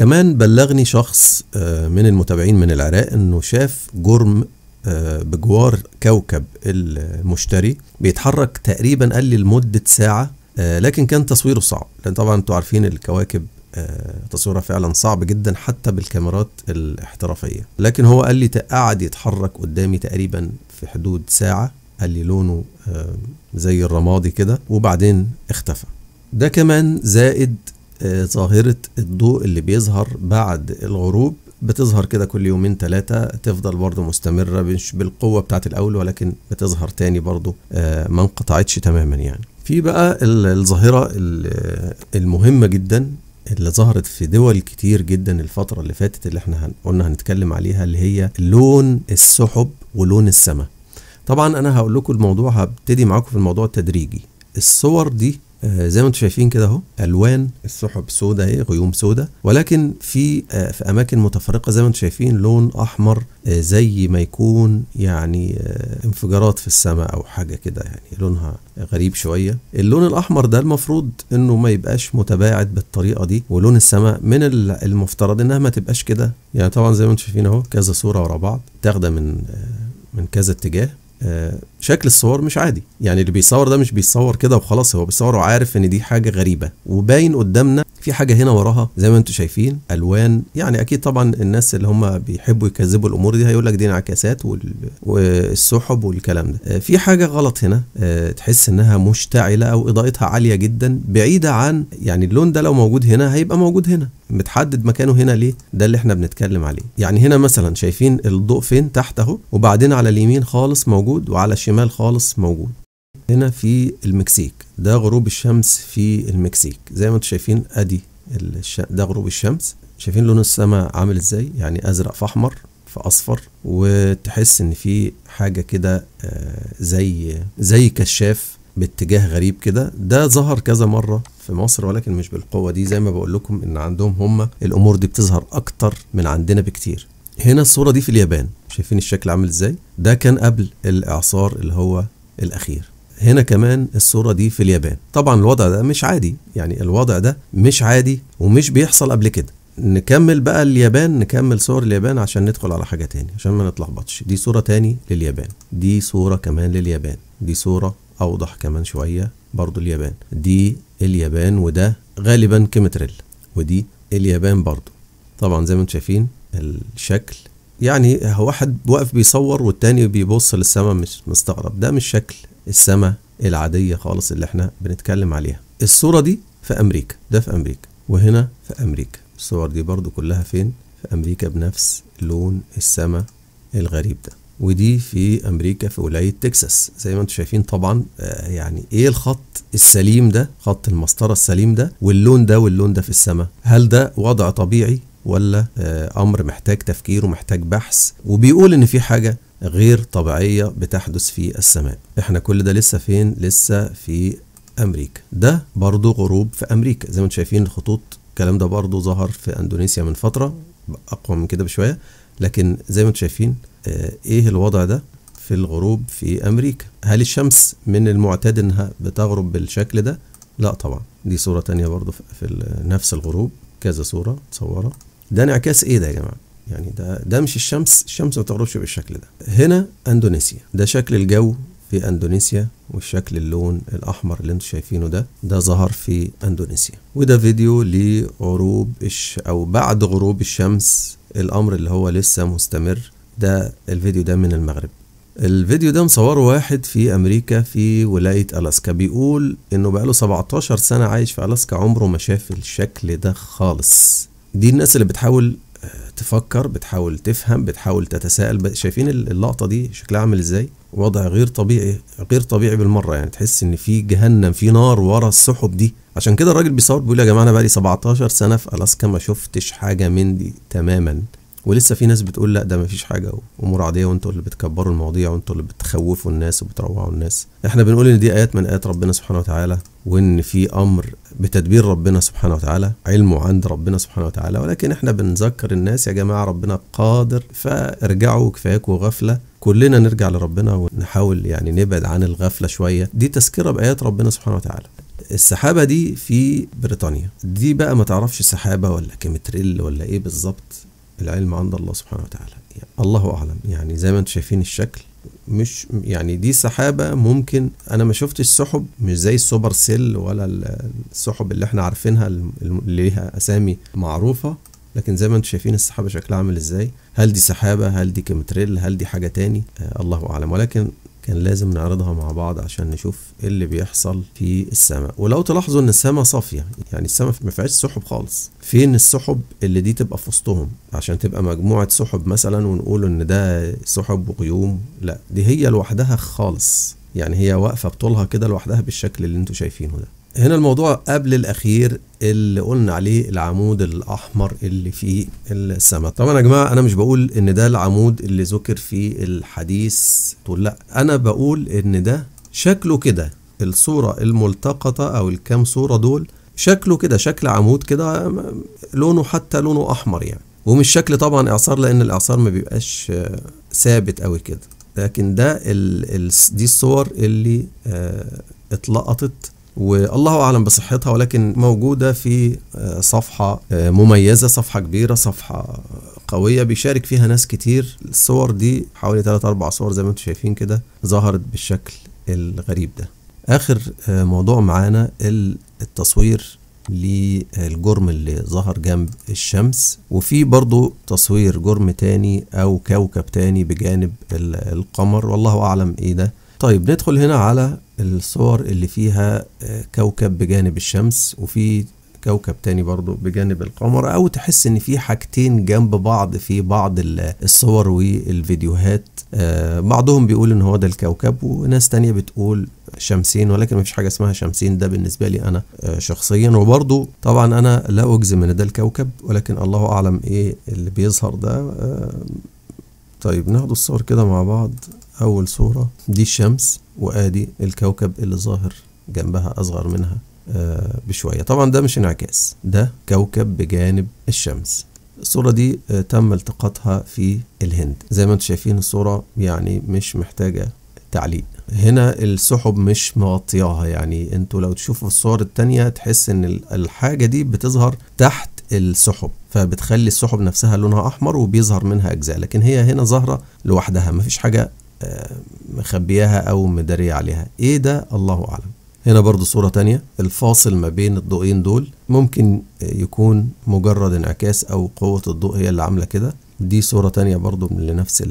كمان بلغني شخص آه، من المتابعين من العراق انه شاف جرم آه، بجوار كوكب المشتري بيتحرك تقريبا قال لي لمده ساعه آه، لكن كان تصويره صعب لان طبعا انتوا عارفين الكواكب تصويرها فعلا صعب جدا حتى بالكاميرات الاحترافيه لكن هو قال لي قعد يتحرك قدامي تقريبا في حدود ساعه قال لي لونه زي الرمادي كده وبعدين اختفى ده كمان زائد ظاهرة الضوء اللي بيظهر بعد الغروب بتظهر كده كل يومين ثلاثة تفضل برضو مستمرة مش بالقوة بتاعت الأول ولكن بتظهر تاني برضو آه، ما انقطعتش تماما يعني في بقى الظاهرة المهمة جدا اللي ظهرت في دول كتير جدا الفترة اللي فاتت اللي احنا قلنا هنتكلم عليها اللي هي لون السحب ولون السماء طبعا انا هقول لكم الموضوع هبتدي معاكم في الموضوع التدريجي الصور دي آه، زي ما انتم شايفين كده اهو الوان السحب سوداء اهي غيوم سوداء ولكن في آه، في اماكن متفرقه زي ما انتم شايفين لون احمر آه، زي ما يكون يعني انفجارات في السماء او حاجه كده يعني لونها غريب شويه اللون الاحمر ده المفروض انه ما يبقاش متباعد بالطريقه دي ولون السماء من المفترض انها ما تبقاش كده يعني طبعا زي ما انتم شايفين اهو كذا صوره ورا بعض تاخده من من كذا اتجاه آه، شكل الصور مش عادي يعني اللي بيصور ده مش بيصور كده وخلاص هو بيصور وعارف ان دي حاجه غريبه وباين قدامنا في حاجه هنا وراها زي ما انتم شايفين الوان يعني اكيد طبعا الناس اللي هم بيحبوا يكذبوا الامور دي هيقول لك دي انعكاسات والسحب والكلام ده آه، في حاجه غلط هنا آه، تحس انها مشتعله او اضاءتها عاليه جدا بعيده عن يعني اللون ده لو موجود هنا هيبقى موجود هنا متحدد مكانه هنا ليه ده اللي احنا بنتكلم عليه يعني هنا مثلا شايفين الضوء فين تحت اهو وبعدين على اليمين خالص موجود وعلى الشمال خالص موجود هنا في المكسيك ده غروب الشمس في المكسيك زي ما انتم شايفين ادي الش... ده غروب الشمس شايفين لون السماء عامل ازاي يعني ازرق في احمر في اصفر وتحس ان في حاجه كده آه، زي زي كشاف باتجاه غريب كده ده ظهر كذا مره في مصر ولكن مش بالقوه دي زي ما بقول لكم ان عندهم هم الامور دي بتظهر اكتر من عندنا بكتير هنا الصوره دي في اليابان شايفين الشكل عامل ازاي ده كان قبل الاعصار اللي هو الاخير هنا كمان الصورة دي في اليابان طبعا الوضع ده مش عادي يعني الوضع ده مش عادي ومش بيحصل قبل كده نكمل بقى اليابان نكمل صور اليابان عشان ندخل على حاجة تاني عشان ما نتلخبطش دي صورة تاني لليابان دي صورة كمان لليابان دي صورة أوضح كمان شوية برضو اليابان دي اليابان وده غالبا كيمتريل ودي اليابان برضو طبعا زي ما انتم شايفين الشكل يعني واحد واقف بيصور والتاني بيبص للسماء مش مستغرب ده مش شكل السماء العادية خالص اللي احنا بنتكلم عليها الصورة دي في أمريكا ده في أمريكا وهنا في أمريكا الصور دي برضو كلها فين في أمريكا بنفس لون السماء الغريب ده ودي في امريكا في ولايه تكساس زي ما انتم شايفين طبعا آه، يعني ايه الخط السليم ده خط المسطره السليم ده واللون ده واللون ده في السماء هل ده وضع طبيعي ولا آه، امر محتاج تفكير ومحتاج بحث وبيقول ان في حاجه غير طبيعيه بتحدث في السماء احنا كل ده لسه فين لسه في امريكا ده برضو غروب في امريكا زي ما انتم شايفين الخطوط الكلام ده برضو ظهر في اندونيسيا من فتره اقوى من كده بشويه لكن زي ما انتم شايفين آه، ايه الوضع ده في الغروب في امريكا هل الشمس من المعتاد انها بتغرب بالشكل ده لا طبعا دي صوره تانية برضو في نفس الغروب كذا صوره متصوره ده انعكاس ايه ده يا جماعه يعني ده ده مش الشمس الشمس ما تغربش بالشكل ده هنا اندونيسيا ده شكل الجو في اندونيسيا والشكل اللون الاحمر اللي انتم شايفينه ده ده ظهر في اندونيسيا وده فيديو لغروب الش او بعد غروب الشمس الامر اللي هو لسه مستمر ده الفيديو ده من المغرب الفيديو ده مصوره واحد في امريكا في ولايه الاسكا بيقول انه بقاله 17 سنه عايش في الاسكا عمره ما شاف الشكل ده خالص دي الناس اللي بتحاول آه، تفكر بتحاول تفهم بتحاول تتساءل شايفين اللقطه دي شكلها عامل ازاي وضع غير طبيعي غير طبيعي بالمره يعني تحس ان في جهنم في نار ورا السحب دي عشان كده الراجل بيصور بيقول يا جماعه انا بقالي 17 سنه في الاسكا ما شفتش حاجه من دي تماما ولسه في ناس بتقول لا ده مفيش حاجه وامور عاديه وانتوا اللي بتكبروا المواضيع وانتوا اللي بتخوفوا الناس وبتروعوا الناس احنا بنقول ان دي ايات من ايات ربنا سبحانه وتعالى وان في امر بتدبير ربنا سبحانه وتعالى علمه عند ربنا سبحانه وتعالى ولكن احنا بنذكر الناس يا جماعه ربنا قادر فارجعوا كفاياكم غفله كلنا نرجع لربنا ونحاول يعني نبعد عن الغفله شويه دي تذكره بايات ربنا سبحانه وتعالى السحابة دي في بريطانيا دي بقى ما تعرفش سحابة ولا كيمتريل ولا ايه بالظبط العلم عند الله سبحانه وتعالى يعني الله اعلم يعني زي ما انتم شايفين الشكل مش يعني دي سحابه ممكن انا ما شفتش سحب مش زي السوبر سيل ولا السحب اللي احنا عارفينها اللي ليها اسامي معروفه لكن زي ما انتم شايفين السحابه شكلها عامل ازاي هل دي سحابه هل دي كيمتريل هل دي حاجه تاني آه الله اعلم ولكن كان لازم نعرضها مع بعض عشان نشوف ايه اللي بيحصل في السماء ولو تلاحظوا ان السماء صافيه يعني السماء ما فيهاش سحب خالص فين السحب اللي دي تبقى في وسطهم عشان تبقى مجموعه سحب مثلا ونقول ان ده سحب وغيوم لا دي هي لوحدها خالص يعني هي واقفه بطولها كده لوحدها بالشكل اللي انتوا شايفينه ده هنا الموضوع قبل الاخير اللي قلنا عليه العمود الاحمر اللي في السماء طبعا يا جماعه انا مش بقول ان ده العمود اللي ذكر في الحديث طول لا انا بقول ان ده شكله كده الصوره الملتقطه او الكام صوره دول شكله كده شكل عمود كده لونه حتى لونه احمر يعني ومش شكل طبعا اعصار لان الاعصار ما بيبقاش ثابت قوي كده لكن ده ال ال دي الصور اللي آه، اتلقطت والله اعلم بصحتها ولكن موجوده في آه، صفحه آه، مميزه صفحه كبيره صفحه قويه بيشارك فيها ناس كتير الصور دي حوالي 3 4 صور زي ما انتم شايفين كده ظهرت بالشكل الغريب ده اخر آه، موضوع معانا التصوير للجرم اللي ظهر جنب الشمس وفي برضو تصوير جرم تاني او كوكب تاني بجانب القمر والله اعلم ايه ده طيب ندخل هنا على الصور اللي فيها آه، كوكب بجانب الشمس وفي كوكب تاني برضو بجانب القمر او تحس ان في حاجتين جنب بعض في بعض الصور والفيديوهات آه، بعضهم بيقول ان هو ده الكوكب وناس تانية بتقول شمسين ولكن مفيش حاجة اسمها شمسين ده بالنسبة لي أنا آه، شخصيا وبرضو طبعا أنا لا أجزم إن ده الكوكب ولكن الله أعلم إيه اللي بيظهر ده طيب ناخد الصور كده مع بعض أول صورة دي الشمس وآدي الكوكب اللي ظاهر جنبها أصغر منها آه، بشوية طبعا ده مش انعكاس ده كوكب بجانب الشمس الصورة دي آه، تم التقاطها في الهند زي ما انتم شايفين الصورة يعني مش محتاجة تعليق هنا السحب مش مغطياها يعني انتوا لو تشوفوا الصور التانية تحس ان الحاجة دي بتظهر تحت السحب فبتخلي السحب نفسها لونها احمر وبيظهر منها اجزاء لكن هي هنا ظاهره لوحدها مفيش حاجه آه، مخبياها أو مدارية عليها إيه ده الله أعلم هنا برضو صورة تانية الفاصل ما بين الضوئين دول ممكن يكون مجرد انعكاس أو قوة الضوء هي اللي عاملة كده دي صورة تانية برضو لنفس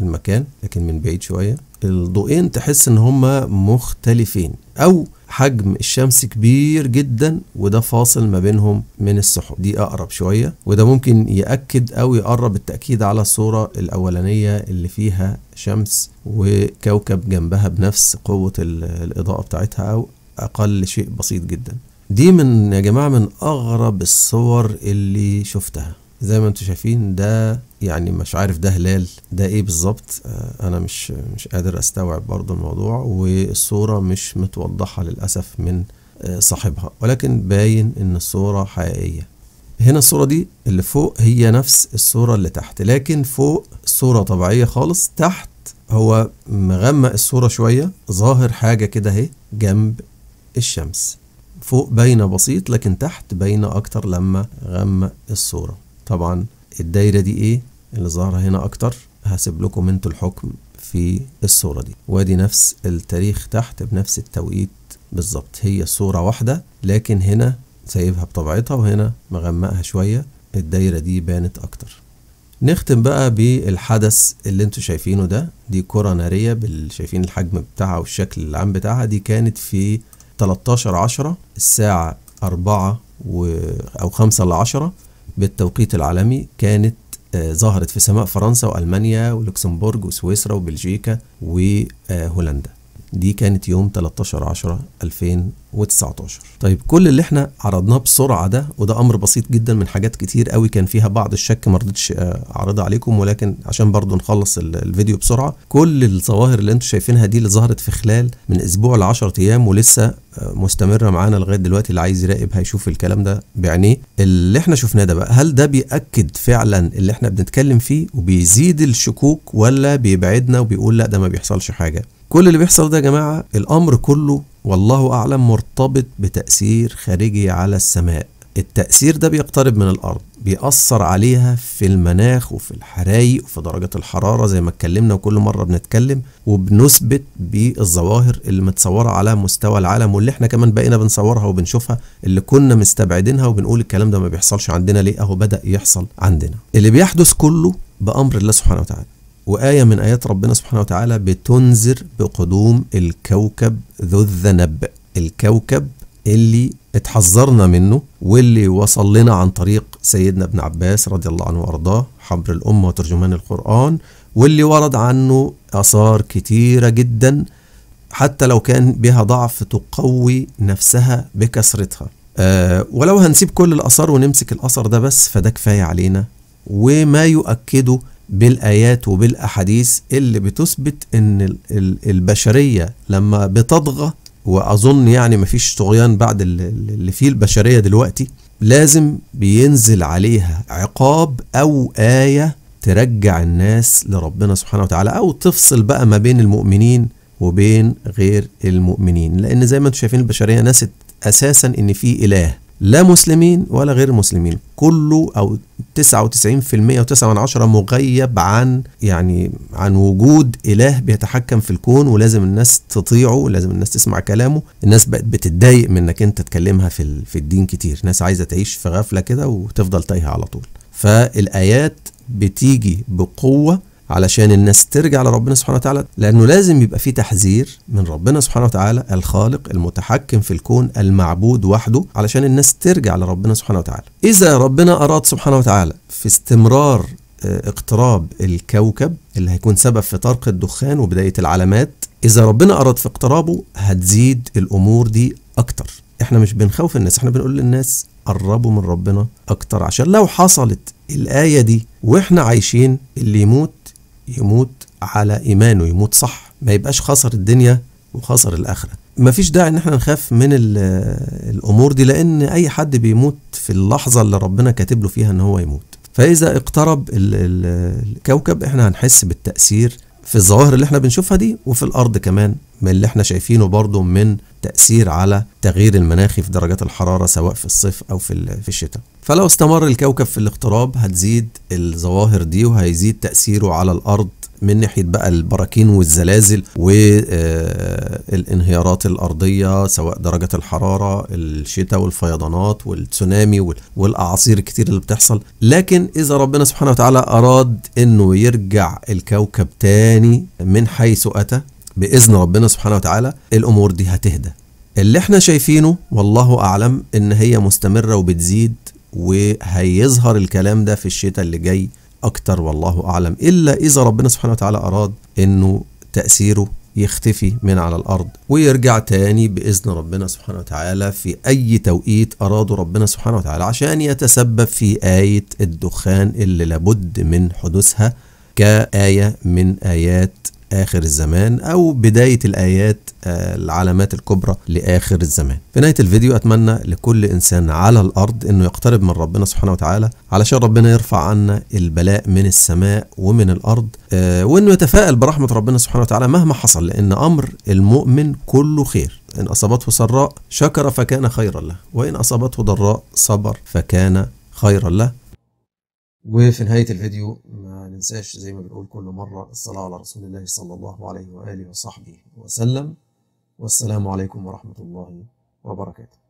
المكان لكن من بعيد شوية الضوئين تحس إن هما مختلفين أو حجم الشمس كبير جدا وده فاصل ما بينهم من السحب دي اقرب شويه وده ممكن ياكد او يقرب التاكيد على الصوره الاولانيه اللي فيها شمس وكوكب جنبها بنفس قوه الاضاءه بتاعتها او اقل شيء بسيط جدا دي من يا جماعه من اغرب الصور اللي شفتها زي ما انتم شايفين ده يعني مش عارف ده هلال ده ايه بالظبط آه، انا مش مش قادر استوعب برضه الموضوع والصوره مش متوضحه للاسف من آه، صاحبها ولكن باين ان الصوره حقيقيه هنا الصورة دي اللي فوق هي نفس الصورة اللي تحت لكن فوق صورة طبيعية خالص تحت هو مغمق الصورة شوية ظاهر حاجة كده اهي جنب الشمس فوق باينة بسيط لكن تحت باينة أكتر لما غمق الصورة طبعا الدايرة دي ايه اللي ظاهرة هنا اكتر هسيب لكم انتوا الحكم في الصورة دي وادي نفس التاريخ تحت بنفس التوقيت بالظبط هي صوره واحدة لكن هنا سايبها بطبيعتها وهنا مغمقها شوية الدايرة دي بانت اكتر نختم بقى بالحدث اللي انتوا شايفينه ده دي كرة نارية باللي شايفين الحجم بتاعها والشكل العام بتاعها دي كانت في 13 10 الساعة 4 و... او 5 ل 10 بالتوقيت العالمي كانت آه، ظهرت في سماء فرنسا وألمانيا ولوكسمبورغ وسويسرا وبلجيكا وهولندا دي كانت يوم 13 10 2019 طيب كل اللي احنا عرضناه بسرعه ده وده امر بسيط جدا من حاجات كتير قوي كان فيها بعض الشك ما رضيتش آه، اعرضها عليكم ولكن عشان برضو نخلص الفيديو بسرعه كل الظواهر اللي انتم شايفينها دي اللي ظهرت في خلال من اسبوع ل 10 ايام ولسه آه، مستمره معانا لغايه دلوقتي اللي عايز يراقب هيشوف الكلام ده بعينيه اللي احنا شفناه ده بقى هل ده بياكد فعلا اللي احنا بنتكلم فيه وبيزيد الشكوك ولا بيبعدنا وبيقول لا ده ما بيحصلش حاجه كل اللي بيحصل ده يا جماعه الامر كله والله اعلم مرتبط بتاثير خارجي على السماء التأثير ده بيقترب من الأرض بيأثر عليها في المناخ وفي الحرايق وفي درجات الحرارة زي ما اتكلمنا وكل مرة بنتكلم وبنثبت بالظواهر اللي متصورة على مستوى العالم واللي احنا كمان بقينا بنصورها وبنشوفها اللي كنا مستبعدينها وبنقول الكلام ده ما بيحصلش عندنا ليه اهو بدأ يحصل عندنا اللي بيحدث كله بأمر الله سبحانه وتعالى وآية من آيات ربنا سبحانه وتعالى بتنذر بقدوم الكوكب ذو الذنب الكوكب اللي اتحذرنا منه واللي وصل لنا عن طريق سيدنا ابن عباس رضي الله عنه وارضاه حبر الأمة وترجمان القرآن واللي ورد عنه آثار كتيرة جدا حتى لو كان بها ضعف تقوي نفسها بكثرتها أه ولو هنسيب كل الأثار ونمسك الأثر ده بس فده كفاية علينا وما يؤكده بالايات وبالاحاديث اللي بتثبت ان البشريه لما بتطغى واظن يعني مفيش طغيان بعد اللي فيه البشريه دلوقتي لازم بينزل عليها عقاب او ايه ترجع الناس لربنا سبحانه وتعالى او تفصل بقى ما بين المؤمنين وبين غير المؤمنين لان زي ما انتم شايفين البشريه نست اساسا ان في اله لا مسلمين ولا غير مسلمين كله او 99% و9 من عشرة مغيب عن يعني عن وجود اله بيتحكم في الكون ولازم الناس تطيعه ولازم الناس تسمع كلامه الناس بقت بتتضايق منك انت تكلمها في في الدين كتير ناس عايزه تعيش في غفله كده وتفضل تايهه على طول فالايات بتيجي بقوه علشان الناس ترجع لربنا سبحانه وتعالى لانه لازم يبقى في تحذير من ربنا سبحانه وتعالى الخالق المتحكم في الكون المعبود وحده علشان الناس ترجع لربنا سبحانه وتعالى اذا ربنا اراد سبحانه وتعالى في استمرار آه، اقتراب الكوكب اللي هيكون سبب في طرق الدخان وبدايه العلامات اذا ربنا اراد في اقترابه هتزيد الامور دي اكتر احنا مش بنخوف الناس احنا بنقول للناس قربوا من ربنا اكتر عشان لو حصلت الايه دي واحنا عايشين اللي يموت يموت على ايمانه يموت صح ما يبقاش خسر الدنيا وخسر الاخره مفيش داعي ان احنا نخاف من الامور دي لان اي حد بيموت في اللحظه اللي ربنا كاتب له فيها ان هو يموت فاذا اقترب الكوكب احنا هنحس بالتاثير في الظواهر اللي احنا بنشوفها دي وفي الارض كمان من اللي احنا شايفينه برضه من تأثير على تغيير المناخي في درجات الحرارة سواء في الصيف أو في في الشتاء. فلو استمر الكوكب في الاقتراب هتزيد الظواهر دي وهيزيد تأثيره على الأرض من ناحيه بقى البراكين والزلازل والانهيارات آه، الارضيه سواء درجه الحراره الشتاء والفيضانات والتسونامي والاعاصير الكتير اللي بتحصل لكن اذا ربنا سبحانه وتعالى اراد انه يرجع الكوكب تاني من حيث اتى باذن ربنا سبحانه وتعالى الامور دي هتهدى اللي احنا شايفينه والله اعلم ان هي مستمره وبتزيد وهيظهر الكلام ده في الشتاء اللي جاي اكتر والله اعلم الا اذا ربنا سبحانه وتعالى اراد انه تاثيره يختفي من على الارض ويرجع تاني باذن ربنا سبحانه وتعالى في اي توقيت اراده ربنا سبحانه وتعالى عشان يتسبب في ايه الدخان اللي لابد من حدوثها كايه من ايات آخر الزمان أو بداية الآيات آه، العلامات الكبرى لآخر الزمان في نهاية الفيديو أتمنى لكل إنسان على الأرض أنه يقترب من ربنا سبحانه وتعالى علشان ربنا يرفع عنا البلاء من السماء ومن الأرض آه، وأنه يتفائل برحمة ربنا سبحانه وتعالى مهما حصل لأن أمر المؤمن كله خير إن أصابته سراء شكر فكان خيرا له وإن أصابته ضراء صبر فكان خيرا له وفي نهاية الفيديو ما ننساش زي ما بنقول كل مرة الصلاة على رسول الله صلى الله عليه وآله وصحبه وسلم والسلام عليكم ورحمة الله وبركاته